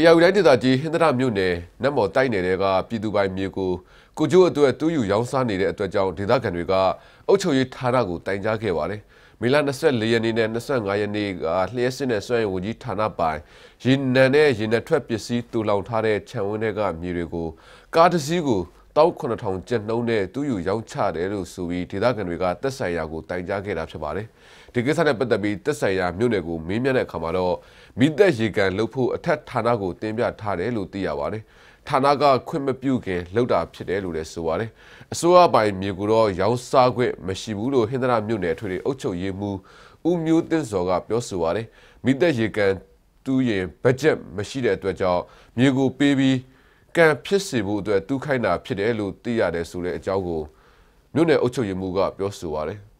။ရာဝတီတိုင်းဒေသကြီးဟင်္ဒရာမြို့နယ်နတ်မော်တိုက်နယ်တဲကပြည်သူပိုင်မျိုးကိုကိုကျိုးအတွက်တူးယူရောင်းစားနေတဲ့အတွက်ကြောင့်ဒေသခံတွေကအုပ်ချုပ်ရေးဌာနကိုတိုင်ကြားခဲ့ပါတယ်။မေလ24ရက်နေ့နဲ့25ရက်နေ့ကလျှက်စစ်နဲ့စွန့်ရည်ဝန်ကြီးဌာနပိုင်ရင်းနံနဲ့ရင်းနှထွက်ပစ္စည်းတူလောင်ထားတဲ့ခြံဝန်းထဲကမြေတွေကိုကားတစ်စီးကို19000ကျပ်နှုန်းနဲ့သူ့ယူရောင်းချတယ်လို့ဆိုပြီးဒေသခံတွေကတက်ဆိုင်ရာကိုတိုင်ကြားခဲ့တာဖြစ်ပါတယ်။ဒီကိစ္စနဲ့ပတ်သက်ပြီးတက်ဆိုင်ရာမြို့နယ်ကိုမေးမြန်းတဲ့အခါမှာတော့မိသက်ရေကန်လှုပ်ဖို့အထက်ဌာနကိုတင်ပြထားတယ်လို့သိရပါတယ်။ဌာနကခွင့်မပြုခင်လှုပ်တာဖြစ်တယ်လို့လည်းဆိုပါတယ်။အစိုးရပိုင်မြေကိုတော့ရောင်းစားခွင့်မရှိဘူးလို့ဟင်္ဒရာမြို့နယ်ထွေထွေအုပ်ချုပ်ရေးမှူးဦးမျိုးတင့်စော်ကပြောဆိုပါတယ်။မိသက်ရေကန်သူ့ရင်ဘတ်ဂျက်မရှိတဲ့အတွက်ကြောင့်မြေကိုပေးပြီးကံဖြစ်စေဖို့အတွက်တူးခိုင်းတာဖြစ်တယ်လို့သိရတယ်ဆိုတဲ့အကြောင်းကိုမြို့နယ်အုပ်ချုပ်ရေးမှူးကပြောဆိုပါတယ်။